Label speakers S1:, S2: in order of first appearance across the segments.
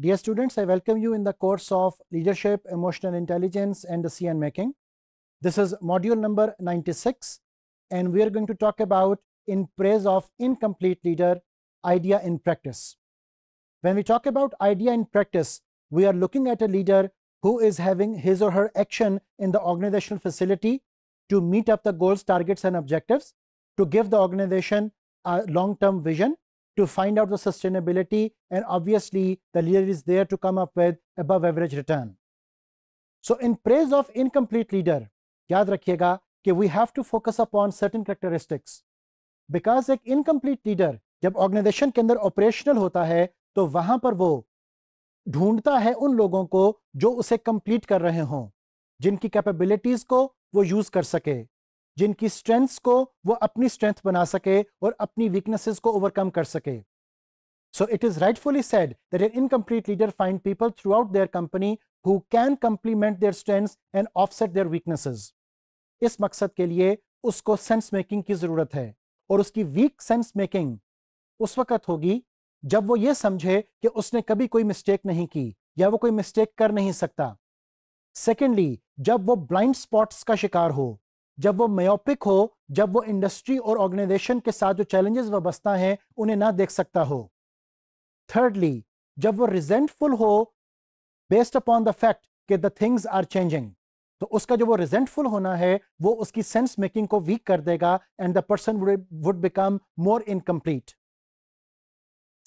S1: Dear students, I welcome you in the course of Leadership, Emotional Intelligence and Decision Making. This is module number 96 and we are going to talk about in praise of incomplete leader, idea in practice. When we talk about idea in practice, we are looking at a leader who is having his or her action in the organizational facility to meet up the goals, targets and objectives, to give the organization a long-term vision to find out the sustainability and obviously the leader is there to come up with above average return. So in praise of incomplete leader, yaad rakhiyega ki we have to focus upon certain characteristics. Because ek incomplete leader jab organization ke andar operational hota hai to wahan par wo ढूंढता है उन लोगों को जो उसे complete कर रहे हों जिनकी कैपेबिलिटीज को वो यूज कर सके जिनकी स्ट्रेंथ्स को वो अपनी स्ट्रेंथ बना सके और अपनी वीकनेसेस को ओवरकम कर सके so it is rightfully said that an incomplete leader find people throughout their company who can complement their strengths and offset their weaknesses इस मकसद के लिए उसको सेंस मेकिंग की जरूरत है और उसकी वीक सेंस मेकिंग उस वक्त होगी जब वो ये समझे कि उसने कभी कोई मिस्टेक नहीं की या वो कोई मिस्टेक कर नहीं सकता सेकेंडली जब वो ब्लाइंड स्पॉट्स का शिकार हो जब वो मयोपिक हो जब वो इंडस्ट्री और ऑर्गेनाइजेशन के साथ जो चैलेंजेस वस्ता हैं उन्हें ना देख सकता हो थर्डली जब वो रिजेंटफुल हो बेस्ड अपॉन द फैक्ट कि द थिंग्स आर चेंजिंग तो उसका जो वो रिजेंटफुल होना है वो उसकी सेंस मेकिंग को वीक कर देगा and the person would become more incomplete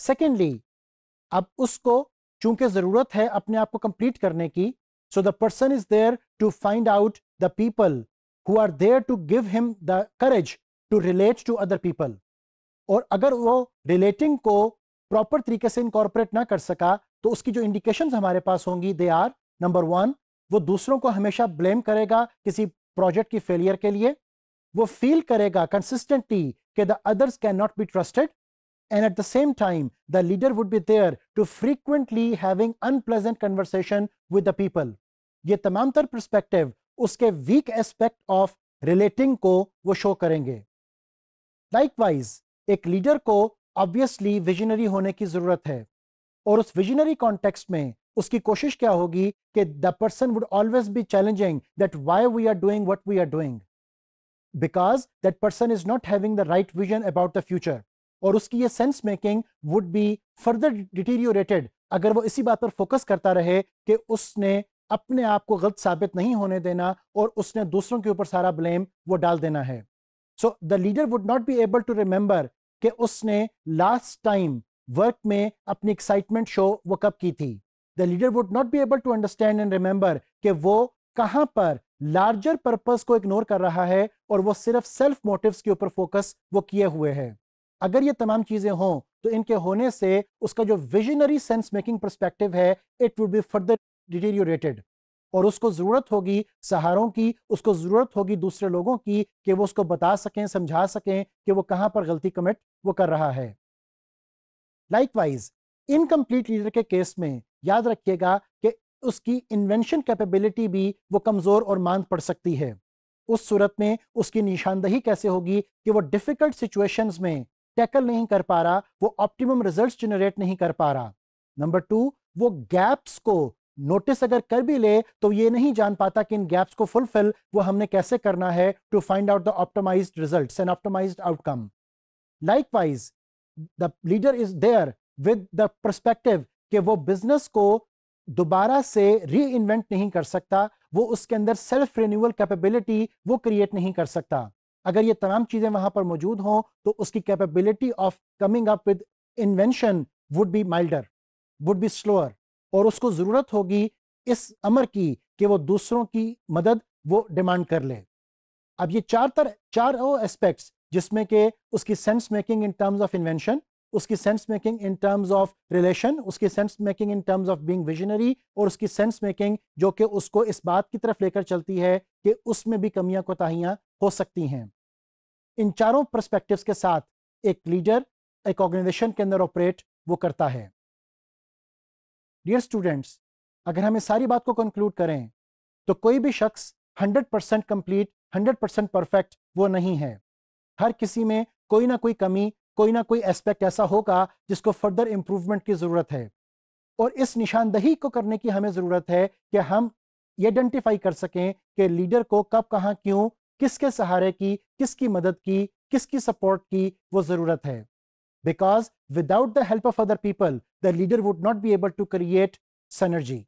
S1: secondly अब उसको चूंकि जरूरत है अपने आप को कंप्लीट करने की so the person is there to find out the people who are there to give him the courage to relate to other people और अगर वो relating को proper तरीके से incorporate ना कर सका तो उसकी जो indications हमारे पास होंगी they are number one वो दूसरों को हमेशा blame करेगा किसी project की failure के लिए वो feel करेगा consistently कि the others cannot be trusted and at the same time the leader would be there to frequently having unpleasant conversation with the people ये तमाम तर perspective उसके वीक एस्पेक्ट ऑफ रिलेटिंग को वो शो करेंगे likewise एक leader को obviously visionary होने की जरूरत है और उस विजनरी कॉन्टेक्स्ट में उसकी कोशिश क्या होगी कि the person would always be challenging that why we are doing what we are doing because that person is not having the right vision about the future और उसकी ये sense making would be further deteriorated अगर वो इसी बात पर focus करता रहे कि उसने अपने आप को गलत साबित नहीं होने देना और उसने दूसरों के ऊपर सारा ब्लेम वो डाल देना है so the leader would not be able to remember कि उसने लास्ट टाइम वर्क में अपनी एक्साइटमेंट शो वो कब की थी the leader would not be able to understand and remember कि वो कहां पर लार्जर पर्पज को इग्नोर कर रहा है और वो सिर्फ सेल्फ मोटिव के ऊपर फोकस वो किए हुए है अगर ये तमाम चीजें हों तो इनके होने से उसका जो विजनरी सेंस मेकिंग परस्पेक्टिव है it would be further deteriorated और उसको ज़रूरत होगी सहारों की उसको ज़रूरत होगी दूसरे लोगों की कि वो उसको बता सकें समझा सकें कि वो कहां पर गलती कमिट वो कर रहा है लाइकवाइज इनकम्प्लीट लीडर के केस में याद रखिएगा कि उसकी इन्वेंशन कैपेबिलिटी भी वो कमज़ोर और मांद पड़ सकती है उस सूरत में उसकी निशानदही कैसे होगी कि वो डिफ़िकल्ट सिचुएशन में टैकल नहीं कर पा रहा वो ऑप्टिमम रिजल्ट जनरेट नहीं कर पा रहा नंबर टू वो गैप्स को नोटिस अगर कर भी ले तो ये नहीं जान पाता कि इन गैप्स को फुलफिल वो हमने कैसे करना है to find out the optimize result and optimize outcome likewise the leader is there with the perspective कि वो बिजनेस को दोबारा से री इन्वेंट नहीं कर सकता वो उसके अंदर सेल्फ रिन्यूअल कैपेबिलिटी वो क्रिएट नहीं कर सकता अगर ये तमाम चीज़ें वहां पर मौजूद हों तो उसकी capability of coming up with invention would be milder would be slower और उसको ज़रूरत होगी इस अमर की कि वो दूसरों की मदद वो डिमांड कर ले अब ये चार तर चार वो एस्पेक्ट्स जिसमें के उसकी sense making in terms of invention उसकी sense making in terms of relation उसकी sense making in terms of being visionary और उसकी सेंस मेकिंग जो कि उसको इस बात की तरफ लेकर चलती है कि उसमें भी कमियां कोताहियां हो सकती हैं इन चारों परस्पेक्टिव के साथ एक लीडर एक ऑर्गेनाइजेशन के अंदर ऑपरेट वो करता है डियर स्टूडेंट्स अगर हम इस सारी बात को कंक्लूड करें तो कोई भी शख्स 100 percent complete hundred percent perfect वो नहीं है हर किसी में कोई ना कोई कमी कोई ना कोई एस्पेक्ट ऐसा होगा जिसको फर्दर इम्प्रूवमेंट की ज़रूरत है और इस निशानदही को करने की हमें ज़रूरत है कि हम ये आइडेंटिफाई कर सकें कि लीडर को कब कहाँ क्यों किसके सहारे की किसकी मदद की किसकी सपोर्ट की वो ज़रूरत है because without the help of other people, the leader would not be able to create synergy.